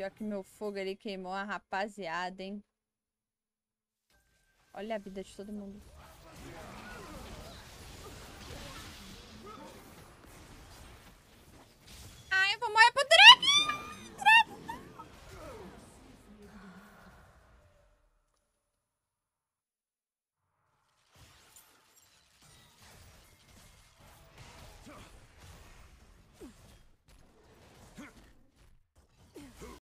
Pior que meu fogo ali queimou a rapaziada, hein? Olha a vida de todo mundo.